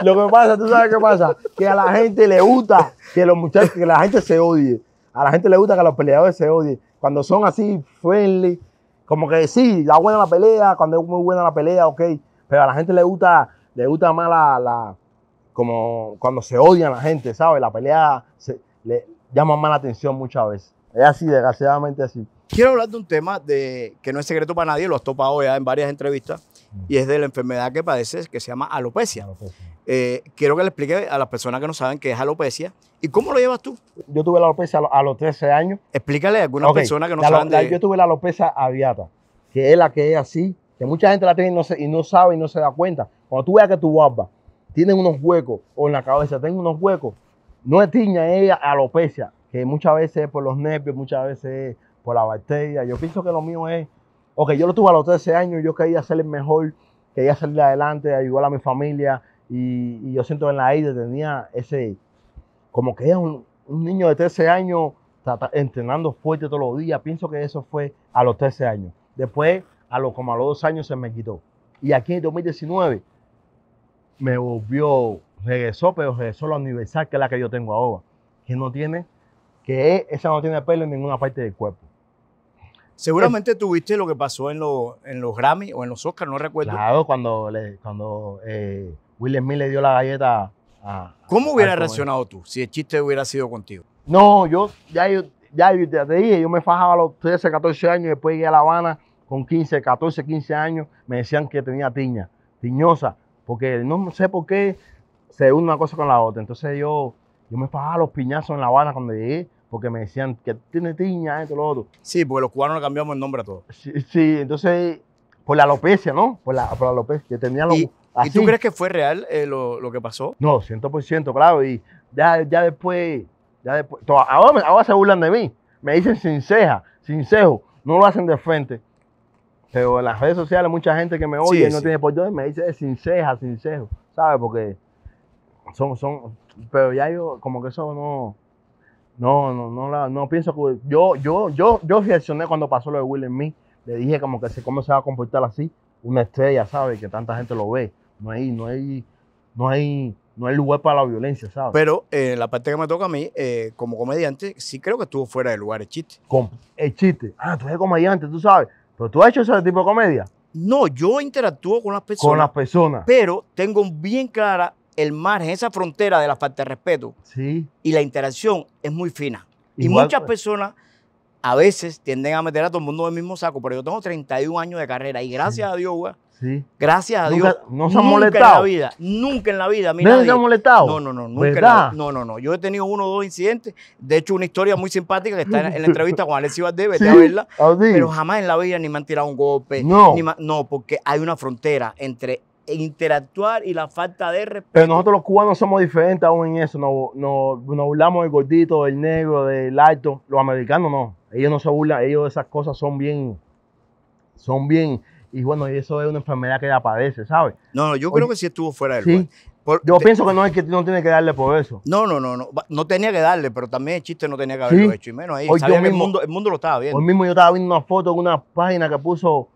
S1: Lo que pasa, tú sabes qué pasa, que a la gente le gusta que los muchachos, que la gente se odie. A la gente le gusta que los peleadores se odien. Cuando son así friendly, como que sí, la buena la pelea, cuando es muy buena la pelea, ok. Pero a la gente le gusta, le gusta más la, como cuando se odian la gente, ¿sabes? La pelea se, le llama más la atención muchas veces. Es así, desgraciadamente así. Quiero
S2: hablar de un tema de, que no es secreto para nadie, lo has topado ya en varias entrevistas, y es de la enfermedad que padece, que se llama alopecia. Eh, quiero que le explique a las personas que no saben qué es alopecia
S1: y cómo lo llevas tú. Yo tuve la alopecia a los 13 años. Explícale a algunas personas que no saben. Yo tuve la alopecia aviata, que es la que es así, que mucha gente la tiene y no, y no sabe y no se da cuenta. Cuando tú veas que tu barba tiene unos huecos o en la cabeza tiene unos huecos, no es tiña, es alopecia, que muchas veces es por los nervios, muchas veces es por la bacteria. Yo pienso que lo mío es Ok, yo lo tuve a los 13 años, yo quería ser el mejor, quería salir adelante, ayudar a mi familia y, yo siento en la aire tenía ese, como que era un, niño de 13 años entrenando fuerte todos los días, pienso que eso fue a los 13 años. Después, a como a los dos años se me quitó. Y aquí en 2019 me volvió, regresó, pero regresó la universal, que es la que yo tengo ahora, que no tiene, que esa no tiene pelo en ninguna parte del cuerpo. Seguramente
S2: tuviste lo que pasó en, lo, en los Grammy o en los Oscars, no recuerdo. Claro, cuando, cuando eh, Will Smith le dio la galleta a... ¿Cómo hubiera hubieras reaccionado tú si el chiste hubiera sido contigo?
S1: No, yo ya, yo, ya, te dije, yo me fajaba a los 13, 14 años, después llegué a La Habana con 15, 14, 15 años, me decían que tenía tiña, tiñosa, porque no sé por qué se une una cosa con la otra. Entonces yo, yo me fajaba los piñazos en La Habana cuando llegué porque me decían que tiene tiña, esto, lo otro. Sí, porque los cubanos le cambiamos el nombre a todo. Sí, entonces, por la alopecia, ¿no? Por la, por la alopecia, que tenía los... ¿Y, tú crees que fue real eh, lo, que pasó? No, 100%, claro, y ya, ya después, ya después, ahora, se burlan de mí, me dicen sin ceja, sin cejo, no lo hacen de frente. Pero en las redes sociales mucha gente que me oye y no tiene por dónde me dice eh, sin ceja, sin cejo, ¿sabes? Porque son, son, pero ya yo como que eso no, no, no, no, no pienso que. Yo, yo, yo, yo reaccioné cuando pasó lo de Will en mí. Le dije como que cómo se va a comportar así. Una estrella, ¿sabes? Que tanta gente lo ve. No hay, no hay, no hay, no hay lugar para la violencia, ¿sabes? Pero
S2: en eh, la parte que me toca a mí, eh, como comediante, sí creo que estuvo fuera de lugar el chiste.
S1: ¿Cómo? El chiste. Ah, tú
S2: eres comediante, tú sabes. Pero tú has hecho ese tipo de comedia. No, yo interactúo con las personas. Con las personas. Pero tengo bien clara el margen, esa frontera de la falta de respeto y la interacción es muy fina. y muchas personas a veces tienden a meter a todo el mundo en el mismo saco, pero yo tengo 31 años de carrera y gracias a Dios, Gracias a Dios. Nunca, molestado. en la vida. Nunca en la vida. ¿No se molestado? No, no, no. Nunca no, no, no. Yo he tenido uno o dos incidentes. De hecho, una historia muy simpática que está en, la entrevista con Alex Valdés, vete (laughs) a verla.
S1: Ah, pero jamás
S2: en la vida ni me han tirado un golpe. No. no, porque hay una frontera entre en interactuar y la falta de respeto.
S1: Pero nosotros los cubanos somos diferentes aún en eso. Nos, burlamos del gordito, del negro, del alto. Los americanos no. Ellos no se burlan. Ellos esas cosas son bien... Son bien... Y bueno, y eso es una enfermedad que la padece, ¿sabes? No, yo creo que sí
S2: estuvo fuera del ¿sí?
S1: yo pienso que no es que no tiene que darle por eso. No, no, no, no.
S2: No tenía que darle, pero también el chiste no tenía que haberlo hecho. Y menos ahí. Hoy el, mundo, el mundo lo estaba viendo. Hoy mismo
S1: yo estaba viendo una foto en una página que puso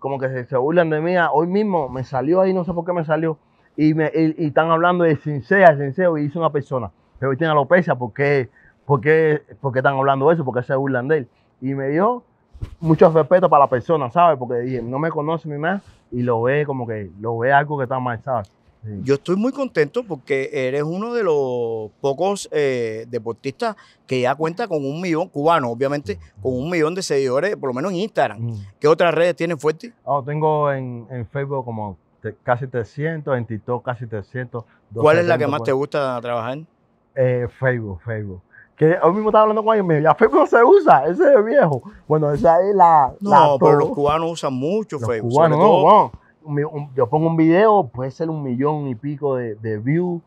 S1: como que se, burlan de mí. Hoy mismo me salió ahí, no sé por qué me salió, y, me, están hablando de sincera, sincero, y hizo una persona, pero tiene alopecia, ¿por qué, por, qué, están hablando eso? Porque se burlan de él? Y me dio mucho respeto para la persona, ¿sabes? Porque no me conoce ni más. y lo ve como que lo ve algo que está mal, ¿sabes?
S2: Yo estoy muy contento porque eres uno de los pocos eh, deportistas que ya cuenta con un millón, cubano obviamente, con un millón de seguidores, por lo menos en Instagram. Mm.
S1: ¿Qué otras redes tienes fuerte? Oh, tengo en, Facebook como casi 300, en TikTok casi 300. ¿Cuál es la que más te gusta trabajar? Eh, Facebook, Facebook. Que hoy mismo estaba hablando con alguien y me ah, Facebook no se usa, ese es viejo. Bueno, esa es la... No, pero los
S2: cubanos usan mucho Facebook. Cubanos, no,
S1: yo pongo un video, puede ser un millón y pico de, de views.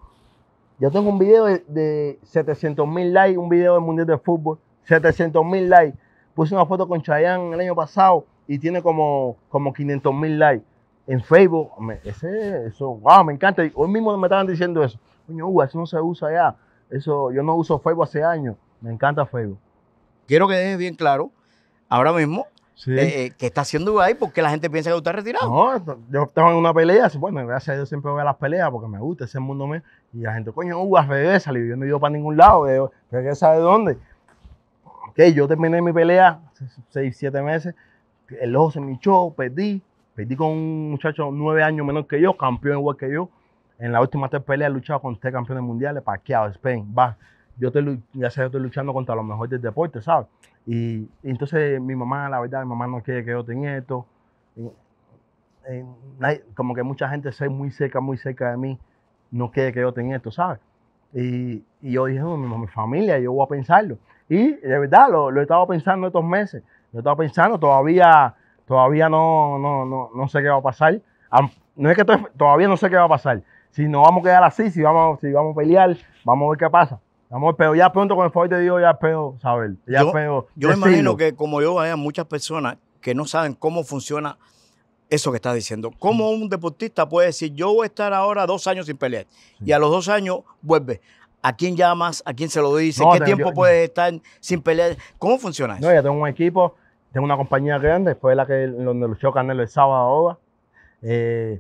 S1: Yo tengo un video de, 700 mil likes, un video del Mundial de Fútbol, 700 mil likes. Puse una foto con Chayanne el año pasado y tiene como, como 500 mil likes en Facebook. eso, wow, me encanta. hoy mismo me estaban diciendo eso. Coño, eso no se usa ya. Eso, yo no uso Facebook hace años. Me encanta Facebook.
S2: Quiero que dejes bien claro ahora mismo eh, eh, ¿Qué está haciendo ahí? ¿Por qué la gente piensa que usted está retirado?
S1: No, yo estaba en una pelea, bueno, gracias a Dios siempre voy a las peleas porque me gusta ese mundo mío. Y la gente, coño, Ugas, regresa, y yo no he ido para ningún lado, regresa de dónde. Ok, yo terminé mi pelea hace 6, 7 meses, el ojo se me hinchó, perdí, perdí con un muchacho nueve años menos que yo, campeón igual que yo. En la última tres peleas he luchado con tres campeones mundiales, parqueado. Spain, va. Yo ya sé, yo estoy luchando contra los mejores del deporte, ¿sabes? Y, entonces mi mamá, la verdad, mi mamá no quiere que yo tenga esto. Eh, como que mucha gente se muy cerca, muy cerca de mí, no quiere que yo tenga esto, ¿sabes? Y, yo dije, no, mi, familia, yo voy a pensarlo. Y de verdad, lo, he estado pensando estos meses, lo he estado pensando, todavía, todavía no, no, no, sé qué va a pasar. No es que todavía no sé qué va a pasar. Si nos vamos a quedar así, si vamos, si vamos a pelear, vamos a ver qué pasa pero ya pronto, con el favor te digo ya peo, ¿sabes? Ya yo, Yo me imagino
S2: que como yo, hay muchas personas que no saben cómo funciona eso que estás diciendo. ¿Cómo mm. un deportista puede decir, yo voy a estar ahora dos años sin pelear? Y a los dos años vuelve. ¿A quién llamas? ¿A quién se lo dice? ¿Qué tiempo puede puedes estar sin pelear? ¿Cómo funciona
S1: eso? No, yo tengo un equipo, tengo una compañía grande, fue la que donde luchó Canelo el sábado ahora. Eh,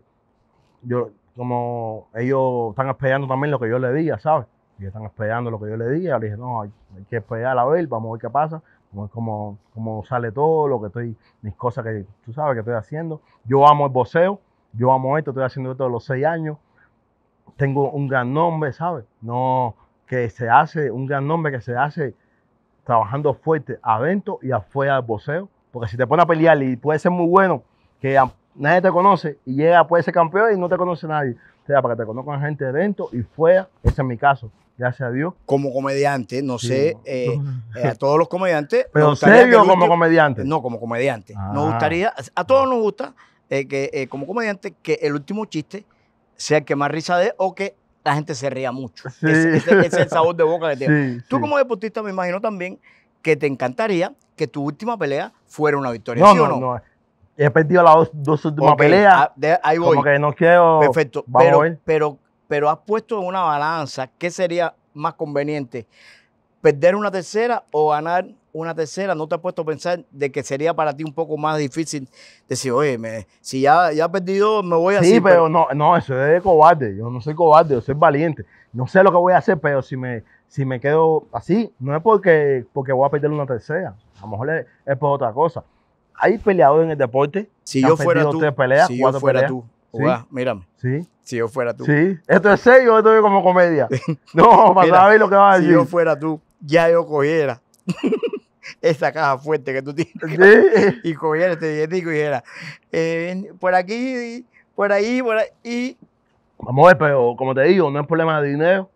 S1: yo, como ellos están esperando también lo que yo le diga, ¿sabes? Y están esperando lo que yo le diga. Le dije, no, hay, que esperar a ver, vamos a ver qué pasa, vamos a ver cómo, sale todo, lo que estoy, mis cosas que tú sabes que estoy haciendo. Yo amo el boxeo, yo amo esto, estoy haciendo esto de los seis años. Tengo un gran nombre, ¿sabes? No, que se hace, un gran nombre que se hace trabajando fuerte adentro y afuera del boxeo. Porque si te pones a pelear y puede ser muy bueno, que nadie te conoce y llega, puede ser campeón y no te conoce nadie. O sea, para que te conozcan gente dentro y fuera, ese es mi caso. Gracias a Dios. Como comediante, no sé, eh, (laughs) eh, a todos los comediantes. (laughs) ¿Pero serio como comediante?
S2: No, como comediante. Ah. Nos gustaría, a todos nos gusta eh, que como comediante que el último chiste sea el que más risa dé o que la gente se ría mucho. Ese, es el sabor de boca que (laughs) tiene. Tú como deportista me imagino también que te encantaría que tu última pelea fuera una victoria. No, no, no,
S1: He perdido las dos, últimas peleas.
S2: Ah, ahí voy. Como que
S1: no quiero. Perfecto. pero,
S2: pero pero has puesto en una balanza qué sería más conveniente, perder una tercera o ganar una tercera, no te has puesto a pensar de que sería para ti un poco más difícil decir, oye, si ya, ya he perdido, me voy a Sí, pero,
S1: no, no, eso es de cobarde. Yo no soy cobarde, yo soy valiente. No sé lo que voy a hacer, pero si me, si me quedo así, no es porque, porque voy a perder una tercera. A lo mejor es, por otra cosa. Hay peleadores en el deporte. Si yo fuera tú, peleas, si yo fuera tú, mírame. Si yo fuera tú. Esto es serio, esto es como comedia. (laughs) (laughs) No, para saber lo que vas a decir. Si yo
S2: fuera tú, ya yo cogiera (laughs) esa caja fuerte que tú tienes. Y cogiera este billetico y dijera, eh, por aquí, por ahí, por
S1: ahí. Vamos a ver, pero como te digo, no es problema de dinero.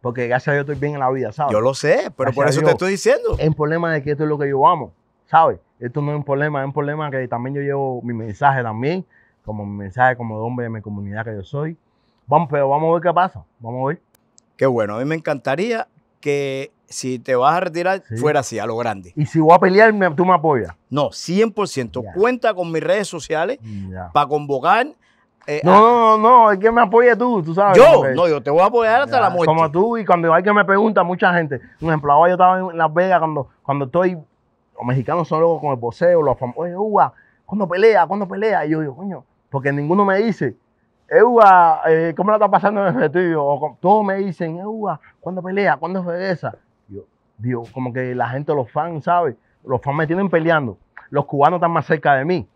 S1: Porque gracias a Dios estoy bien en la vida, ¿sabes? Yo lo sé, pero por eso te estoy diciendo. Es un problema de que esto es lo que yo amo, ¿sabes? Esto no es un problema, es un problema que también yo llevo mi mensaje también como mensaje, como hombre de mi comunidad que yo soy. Vamos, pero vamos a ver qué pasa. Vamos a ver. Qué bueno, a mí me encantaría
S2: que si te vas a retirar, fuera así, a lo grande.
S1: Y si voy a pelear, tú me apoyas.
S2: No, 100%. Cuenta con mis redes sociales para convocar. Eh, no,
S1: no, no, no, que me apoya tú, tú sabes. Yo, no, yo te voy a apoyar hasta la muerte. Como tú, y cuando hay que me pregunta, mucha gente. un ejemplo, ahora yo estaba en Las Vegas cuando, cuando estoy. Los mexicanos son locos con el poseo, los famosos. Oye, Uva, ¿cuándo pelea? ¿Cuándo pelea? Y yo digo, coño, porque ninguno me dice, Ewa, eh, ¿cómo la está pasando en el retiro? O todos me dicen, Ewa, ¿cuándo pelea? ¿Cuándo regresa? Yo, digo, como que la gente, los fans, ¿sabes? Los fans me tienen peleando. Los cubanos están más cerca de mí.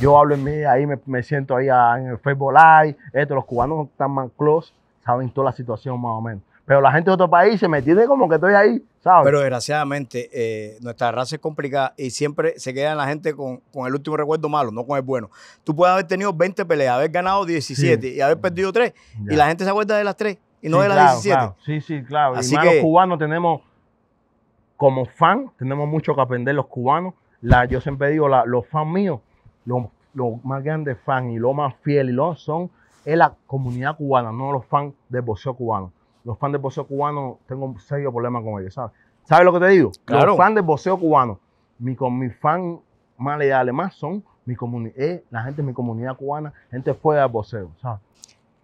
S1: Yo hablo en mí, ahí me, me siento ahí ah, en el Facebook Live. Esto, los cubanos están más close, saben toda la situación más o menos. Pero la gente de otro país se me tiene como que estoy ahí, ¿sabes? Pero
S2: desgraciadamente, eh, nuestra raza es complicada y siempre se queda la gente con, el último recuerdo malo, no con el bueno. Tú puedes haber tenido 20 peleas, haber ganado 17 y haber perdido 3, y la gente se acuerda de las 3 y no de las 17. Sí,
S1: sí, claro. y más los cubanos tenemos, como fan, tenemos mucho que aprender los cubanos. yo siempre digo, la, los fans míos, los, más grandes fans y los más fieles son en la comunidad cubana, no los fans del boxeo cubano los fans del boxeo cubano, tengo un serio problema con ellos, ¿sabes? ¿Sabes lo que te digo? Los fans del boxeo cubano, mi, con mis fans más leales más son mi comunidad, eh, la gente de mi comunidad cubana, gente fuera del boxeo, ¿sabes?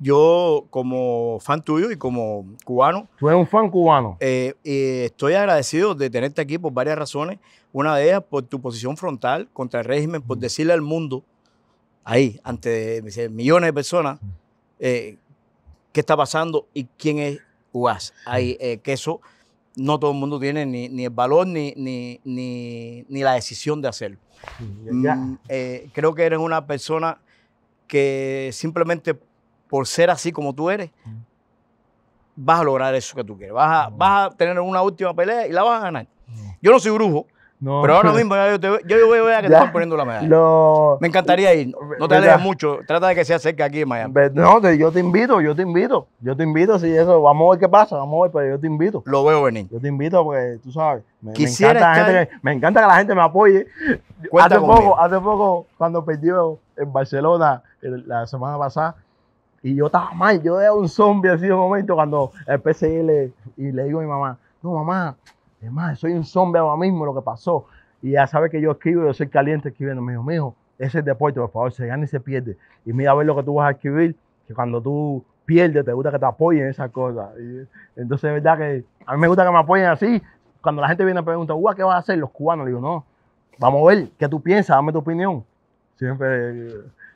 S2: Yo, como fan tuyo y como cubano.
S1: Tú eres un fan cubano.
S2: Eh, eh estoy agradecido de tenerte aquí por varias razones. Una de ellas, por tu posición frontal contra el régimen, por mm. decirle al mundo, ahí, ante eh, millones de personas, mm. qué está pasando y quién es cubas, hay eh, No todo el mundo tiene ni, el valor ni, ni, ni, la decisión de hacerlo. Mm, eh, creo que eres una persona que simplemente por ser así como tú eres, mm. vas a lograr eso que tú quieres. Vas a, mm. vas a tener una última pelea y la vas a ganar. Yo no soy brujo,
S1: pero ahora mismo
S2: yo, voy a ver que (laughs) te están poniendo la medalla.
S1: Me encantaría ir. No te alejes
S2: mucho. Trata de que sea cerca aquí en Miami.
S1: No, yo te invito, yo te invito. Yo te invito, si eso, vamos a ver qué pasa, vamos a ver, pero yo te invito. Lo veo venir. Yo te invito porque tú sabes, me, encanta, que, me encanta que la gente me apoye. hace poco, hace poco, cuando perdió en Barcelona la semana pasada, y yo estaba mal, yo era un zombie así un momento cuando el PCL y le digo a mi mamá, no mamá, Además, soy un zombie ahora mismo, lo que pasó. Y ya sabe que yo escribo, yo soy caliente escribiendo. Me dijo, mijo, ese es deporte, por favor, se gana y se pierde. Y mira a ver lo que tú vas a escribir, que cuando tú pierdes, te gusta que te apoyen esas cosas. entonces, es verdad que a mí me gusta que me apoyen así. Cuando la gente viene a pregunta, ¿qué vas a hacer? Los cubanos, le digo, no, vamos a ver, ¿qué tú piensas? Dame tu opinión. Siempre,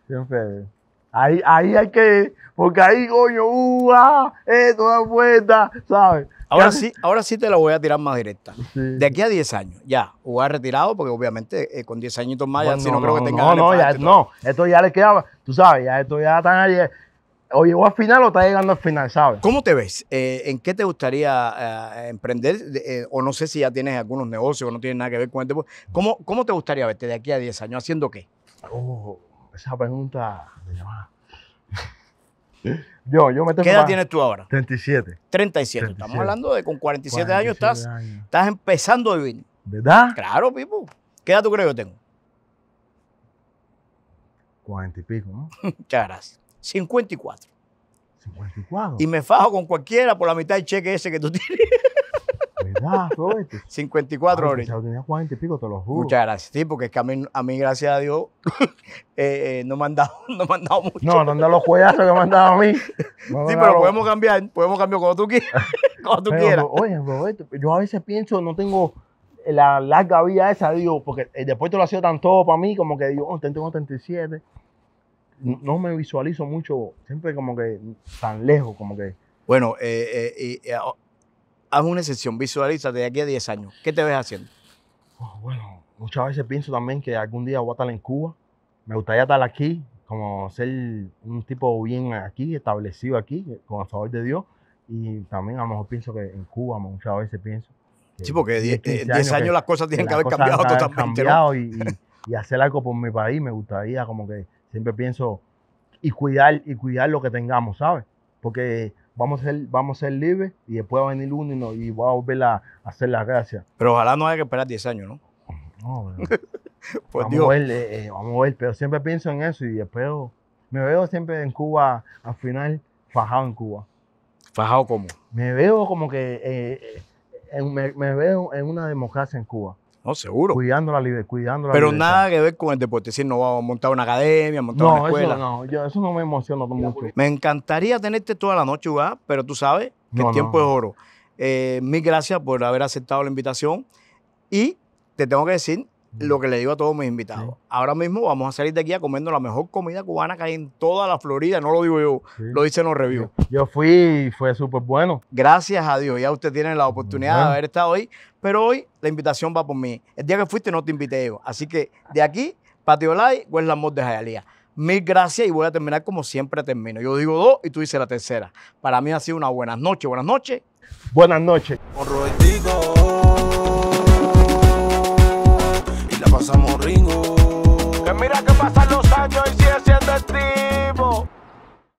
S1: siempre. Ahí, ahí hay que, porque ahí, coño, uh, ah, eh, toda vuelta, ¿sabes? Ahora sí,
S2: ahora sí te la voy a tirar más directa. De aquí a 10 años, ya, jugar retirado, porque obviamente eh, con 10 añitos más, ya, no, si no, creo que tenga. No, no, este
S1: no, esto ya le quedaba, tú sabes, ya esto ya están ahí. Eh, o llegó al final o está llegando al final, ¿sabes? ¿Cómo te ves?
S2: Eh, ¿En qué te gustaría emprender? o no sé si ya tienes algunos negocios o no tienes nada que ver con esto. ¿Cómo, ¿Cómo te gustaría verte de aquí a 10 años? ¿Haciendo qué?
S1: Oh esa pregunta de llamada. (laughs) Yo, yo me tengo ¿Qué edad tienes tú ahora? 37. 37. Estamos hablando
S2: de con 47, años, estás, estás empezando a vivir. ¿Verdad? Claro, Pipo. ¿Qué edad tú crees que yo tengo?
S1: 40 y pico, ¿no?
S2: (laughs) Muchas gracias. 54. 54. Y me fajo con cualquiera por la mitad del cheque ese que tú tienes. (laughs) 54 (laughs) horas. Muchas gracias, sí, porque es que a mí, a mí gracias a Dios, (laughs) eh, eh, no me han dado, (laughs) no me han dado mucho.
S1: No, no han dado los cuellazos que me han dado a mí. sí, pero podemos
S2: cambiar, podemos cambiar como tú quieras.
S1: Oye, Roberto, yo a veces pienso, no tengo la larga vida esa, digo, porque eh, después te lo ha sido tan todo para mí, como que digo, oh, tengo 37. No, me visualizo mucho, siempre como que tan lejos, como que. Bueno,
S2: eh, eh, eh, haz una excepción, visualízate de aquí a 10 años. ¿Qué te ves haciendo?
S1: Oh, bueno, muchas veces pienso también que algún día voy a estar en Cuba. Me gustaría estar aquí, como ser un tipo bien aquí, establecido aquí, con el favor de Dios. Y también a lo mejor pienso que en Cuba muchas veces pienso. Sí, porque 10, eh, años, las cosas tienen que haber cambiado totalmente. y, y, hacer algo por mi país me gustaría, como que siempre pienso, y cuidar, y cuidar lo que tengamos, ¿sabes? Porque vamos a ser, vamos a ser libres y después va a venir uno y, no, y va a volver a, hacer las gracias.
S2: Pero ojalá no haya que esperar 10 años, ¿no?
S1: No, pues (laughs) Dios. Eh, eh, vamos a ver, pero siempre pienso en eso y después me veo siempre en Cuba, al final, fajado en Cuba. ¿Fajado cómo? Me veo como que eh, me, veo en una democracia en Cuba. No, seguro. Cuidando la cuidándola Cuidando Pero nada
S2: que ver con el deporte. Es decir, no vamos a montar una academia, montar una escuela. Eso, no,
S1: eso no me emociona mucho. Me
S2: encantaría tenerte toda la noche jugar, pero tú sabes que el tiempo es oro. Eh, mil gracias por haber aceptado la invitación. Y te tengo que decir lo que le digo a todos mis invitados. Ahora mismo vamos a salir de aquí a comiendo la mejor comida cubana que hay en toda la Florida. No lo digo yo,
S1: lo lo dicen los reviews. Yo fui y fue súper bueno.
S2: Gracias a Dios. Ya usted tiene la oportunidad de haber estado ahí. Pero hoy la invitación va por mí. El día que fuiste no te invité yo. Así que de aquí, Patio Lai, Huesla Mod de Jayalía. Mil gracias y voy a terminar como siempre termino. Yo digo dos y tú dices la tercera. Para mí ha sido una buena noche. Buenas noches. Buenas noches. Con
S1: that thing.